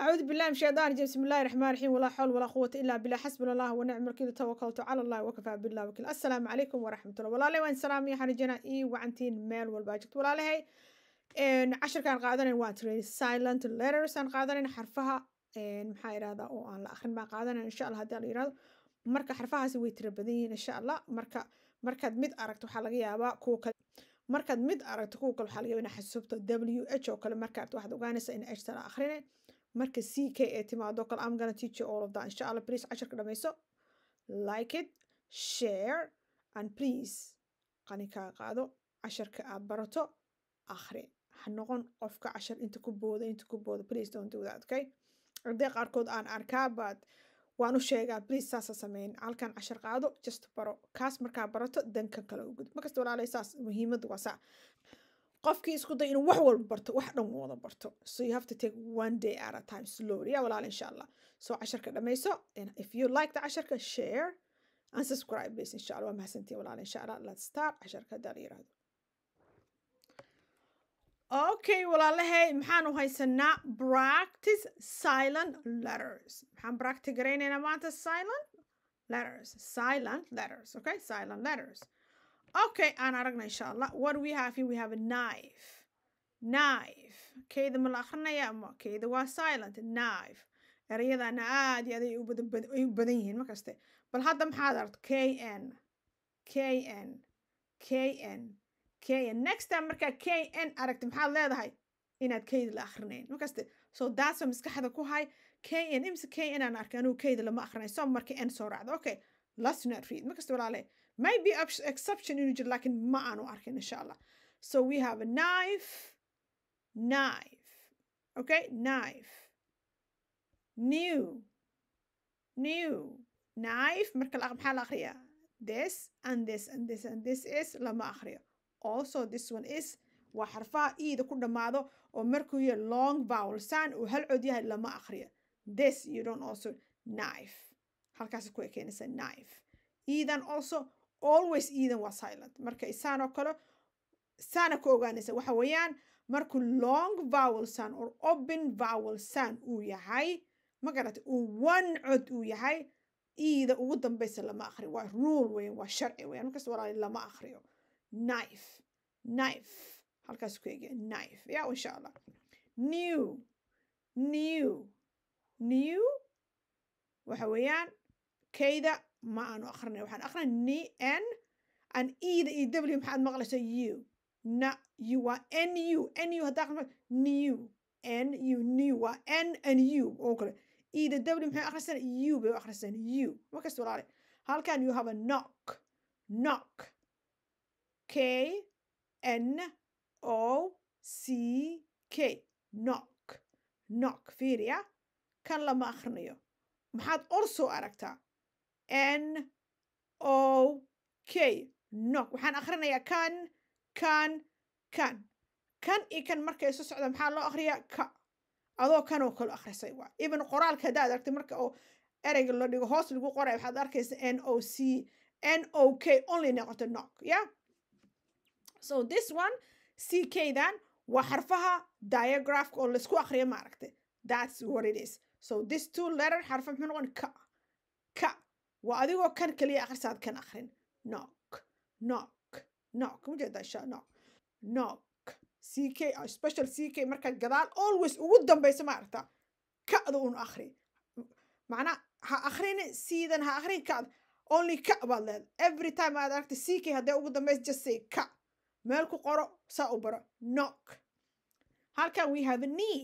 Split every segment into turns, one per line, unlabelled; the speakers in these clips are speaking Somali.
أعوذ بالله من الشيطان الرجيم بسم الله الرحمن الرحيم ولا حول ولا قوة إلا بالله حسبنا الله ونعم الوكيل توكلت على الله وكفى بالله وكيل السلام عليكم ورحمة الله والله وين سلام يا حنجنا إي وعنتين ميل والباجت ولا لهي إن عشر كان قاعدين وان تري silent letters أن قاعدين حرفها إن محايرة هذا أو أن الآخرين ما قاعدين إن شاء الله هذا الإيراد مركا حرفها سوي تربدين إن شاء الله مركا مركا مد أركت وحلقي يابا كوكا مركا مد أركت كوكا وحلقي وين حسبت W H وكل مركا واحد وقانس إن H ترى آخرين marka c k ee timaado kale am gonna teach you all of that insha allah please casharka dhammayso like it share and please qani kaa qaado casharka aad barato akhri ha noqon qofka cashar inta ku booda inta ku booda please don't do that okay arday qaarkood aan arkaa but waan u sheegaa please saasa sameyn halkan cashar qaado just baro kaas markaa barato dankan kale u gud ma walaalay saas muhiimaddu waa saa qofkii isku day inuu wax walba barto wax dhan wada barto so you have to take one day at a time slowly yaa walaal insha allah soo casharka dhammayso and if you like the casharka share and subscribe please insha allah waa mahadsantihi walaal insha allah let's start casharka haddaa yirahdo okay walaalahay maxaanu haysanaa practice silent letters maxaan practice garaynaynaa maanta silent letters silent letters okay silent letters Okay, aan aragna insha allah. What we have here, we have a knife. Knife. Kayda ma la akhrinayaa ma kayda waa silent. Knife. Ereyadaana aad iyo aad ay u badan yihiin markaste. Bal hadda maxaad aragt k n KN. KN. Next time markaa n aragti maxaad leedahay inaad kayda la akhrinayn. Markaste. So that's what maskaxda ku hay. KN. n KN aan arkay anuu kayda lama akhrinayn. So markii N soo raacdo. Okay. Let's not read. Markaste walaale might be exception inuu jir laakiin ma aanu arkin insha allah so we have a knife knife okay knife new new knife marka maxaa la akriyaa this and this and this and this is lama akriyo also this one is waa xarfaha iida ku dhammaado oo markuu yahay long vowel san uu halcood yahay lama akriyo this you don't also knife halkaas ku ekeenaysa knife iidan also always edan waa silent marka saan oo kale saana ku ogaanaysa waxa weeyaan markuu long vowel san or open vowel san uu yahay ma garatay uu one cod uu yahay iida ugu dambeysa lama akhriyo waa rule weyan waa sharci weyan markas walaali lama akhriyo knife knife halkaas ku eegaya knife ya insha allah new new new waxa weeyaan kayda ma aanu akrinay waxaan ni n an e eda iyo w maxaad maqlaysaa u na u waa nu nu haddaa new nu new waa n an u oo kale eda w maxay aqrisan u bay akhrisan u markas walaale halkan you have a knock knock k n o c k knock knock fiiriya kan lama akhrinayo maxaad or soo aragtaa n o k no waxaan akhrinayaa kan kan kan kan io kan marka isu socda maxaa loo akhriyaa ka adoo kanoo kale akhrisay waa even qoraalka haddaa aragtay marka oo ereyga loo dhigo hoos lagu qoraya waxaad arkaysa n o c n o k only noqoto nok yeah so this one c k dan waa xarfaha diagraphka oo laisku akhriya maaragtay that's what it is so this two letter xarfa muxuu noqon ka ka waa adigoo kan keliya akhrisaad kan akhrin nok nok nok ma jeedaa nok nok c k ah, special c k markaad gadaal always ugu dambaysa ma aragta ka'da uun akhri macnaa ha akhrinin siidan ha akhrin kad only ka baad leed every time aad aragta c k hadday ugu dambays just say ka meel ku qoro saa u baro nok halkan we have a knee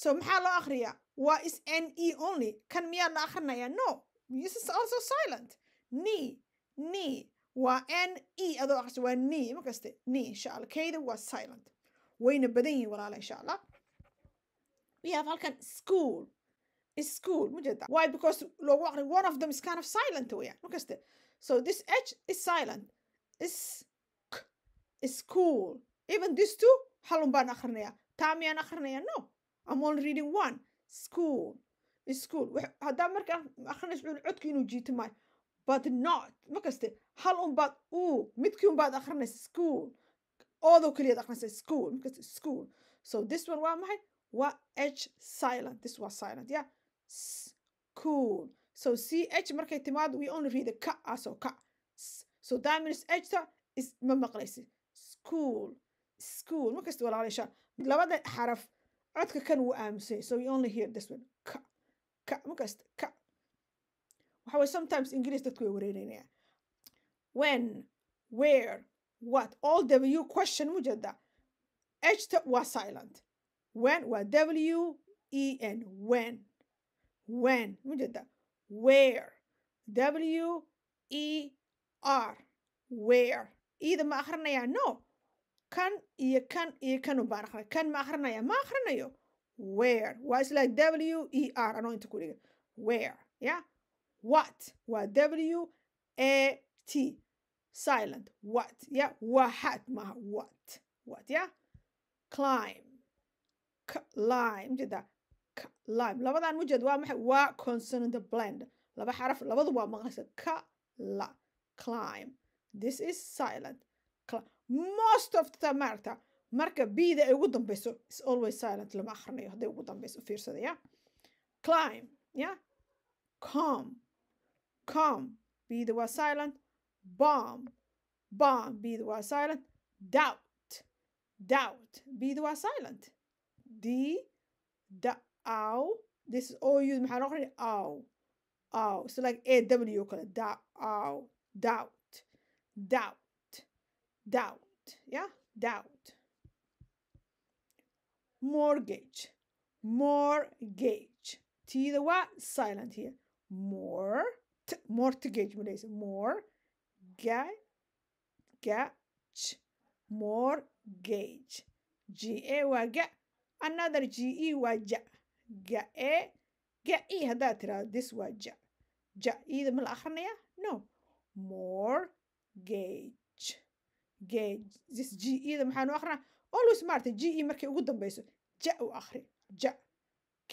so maxaa loo akhriyaa waa is n e only kan miyaa la akhrinaya no This is also silent. Ni, ni. wa n e adoo aqrisa waa ni makaste ni shaalkayda wa silent. Wayna badan yihiin walaala insha Allah. We have halkan school. School mujeeda. Why? Because loogu aqri one of them is kind of silent weeyaan makaste. So this h is silent. Is school. Even these two halun baan akhrinaya. Taa miyaan akhrinaya? No. I'm only reading one. School school haddaa markaa akrinayso codki inuu jiito maayo but not makaste hal unbaad u midkii unbaad akrinaysa school oodoo keliyaad akrinaysa school makaste school so this one waa maxay waa h silent this was silent yeah school so c h markay timaado we only read ka asoo ah, ka so that means h ta is ma maqlaysi school school makaste walaalayaashaan labada xaraf codka kan wuu aamusay so we only hear this one ka markaas sometimes ingiriis dadku way wareynaynayaa when where what all w question mu jeeda ejta waa silent when waa w e n when when mu jeeda where w e r where iida ma akrinayaa no kan iyo kan iyo kan u baan akrinaya kan ma akrinaya ma akrinayo where waa isla w e r anoo inta ku dhiga where ya what waa w a e t silent what ya waxaad maaha what what ya climb climb jeeda climb labadan mujeed waa maxay waa consonant blend laba xaraf labadu waa maqlaysa ka la climb this is silent most of the time marka bda ay ugu dambeyso is always silent lama akrinayo hadday ugu dambeyso fiirsada ya climb ya com com bda waa silent bom bomb bda waa silent doubt doubt bda waa silent d d ow this is all used maxaa loo qrinaya ow ow it's like a w oo kale da ow doubt doubt doubt yeah doubt mortgage, mortgage. Tida waa silent here. More, t, mortgage More, ga, mortgage. G-A waa ga, another G-E waa ja. Ga-e, e haddaad tirahdo this waa ja. Ja-ida ma la No. Mortgage. Gauge. This G-ida maxaan u always maarata g e markay ugu dambeyso ja u akhri ja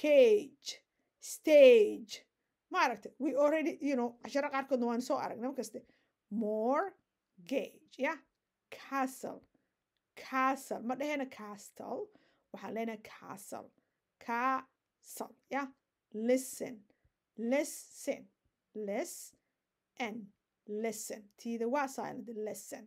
cage stage maaragta we already you know casharo qaarkoodna waan soo aragnay markaste more gage ya castle castle ma dhahayna castle waxaan leenaha castle castle ya listen listen listen listen tiida waa silent lesson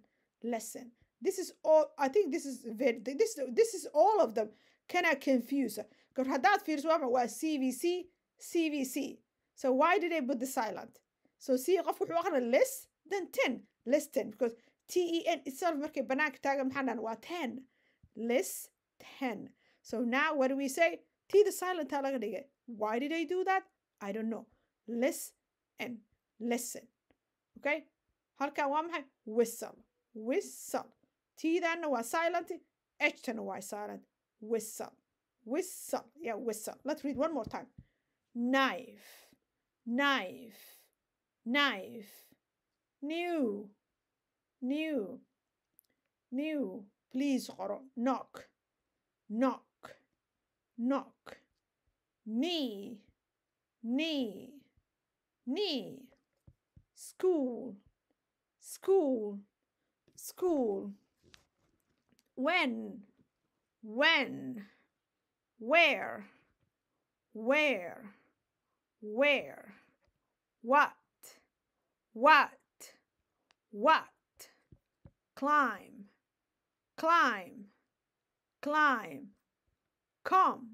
lesson this is all i think this is very this this is all of them kana confuse kor haddaad fiiriso waa waa c v c c v c so why did they put the silent so c qof wuxuu aqrin less than ten less ten because t e n itself markay banaanka taagan maxaa dhahan waa ten less ten so now what do we say t the silentaa laga dhigay why did they do that i don't know less n lesson okay halkan waa maxay whistle whistle T then waa silent, H then waa silent. Whistle, whistle, yeah, whistle. Let's read one more time. Knife, knife, knife. New, new, new. Please قرأ. Knock, knock, knock. Knee, knee, knee. School, school, school when, when, where, where, where, what, what, what, climb, climb, climb, come.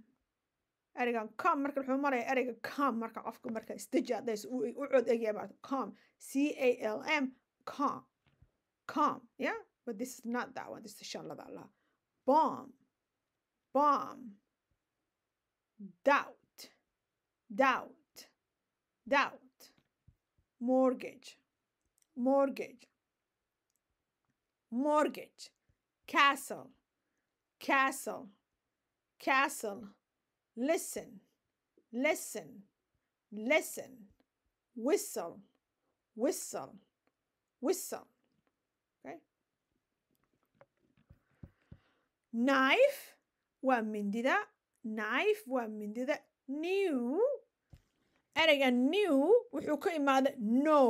ereygan com marka wuxuu maraya ereyga com marka qofka marka isdijaadeys u cod egyaa com c a l m com com yeah but this is not that one. This is Shaladala. Bomb. Bomb. Doubt. Doubt. Doubt. Mortgage. Mortgage. Mortgage. Castle. Castle. Castle. Listen. Listen. Listen. Whistle. Whistle. Whistle knife waa mindida knife waa mindida new ereyga new wuxuu ka imaada no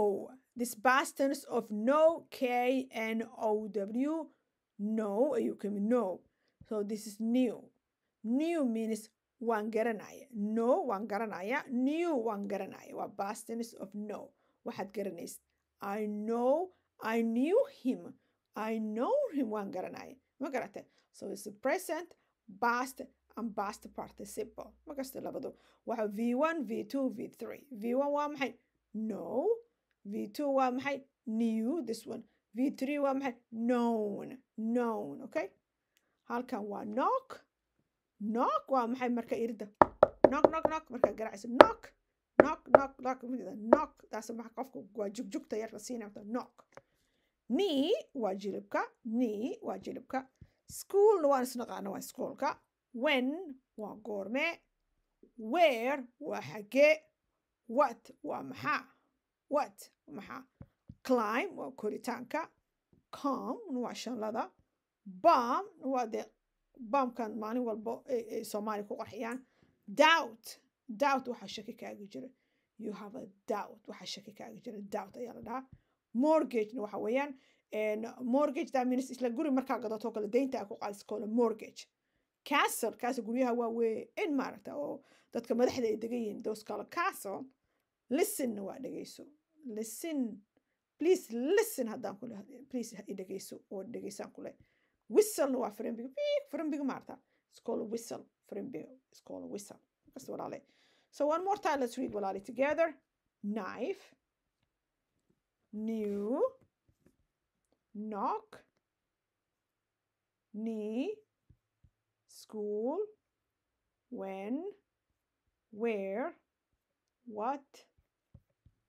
this bastons of no k n o w no ayuu ka imid no so this is new new means waan garanaya no waan garanaya new waan garanaya waa bastons of no waxaad garanaysa i know i knew him i know him waan garanaya ma garata So it's present, past, and past participle. Markasta labadu. Waxa V1, V2, V3. V1 waa maxay? No. V2 waa maxay? New, this one. V3 waa maxay? Known. Known, okay? Halkan waa knock. Knock waa maxay marka irida? Knock, knock, knock. Marka garacaysa knock. Knock, knock, knock. Knock. Taas maxa qofku waa jugjugta yar la siinaya. Knock. Knee waa jilibka. Knee waa jilibka schoolna waan isnaqaana waa iskoolka when waa goormee where waa xaggee what waa maxaa what maxaa climb waa koritaanka com waa shanlada bam waa dee baamkan maalin walbo ay soomaaliya ku qarxiyaan doubt doubt waxaa shaki kaaga jira you have a doubt waxaa shaki kaaga jira doubt ayaa la dhahaa mortgagena waxa weeyaan mortgage that isla guri markaa gadato kale deynta ay ku qaadiso kale mortgage castle castle guryaha waaweeye in maaragta oo dadka madaxda ay degan yihiin those kale castle listenna waa dhegeyso listen please listen haddaan kule please i dhegeyso oo dhegeysaan kule whistlena waa frimbiga biik frimbiga maarta it's whistle frimbiga it's whistle kas walaale so one more time let's read walaale together knife new knock, knee, school, when, where, what,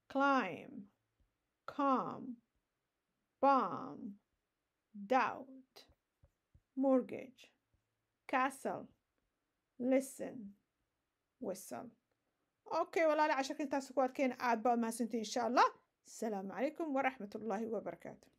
climb, calm, bomb, doubt, mortgage, castle, listen, whistle. اوكي والله على شكل تاسكوات كاين عاد بعد ما سنتين ان شاء الله السلام عليكم ورحمه الله وبركاته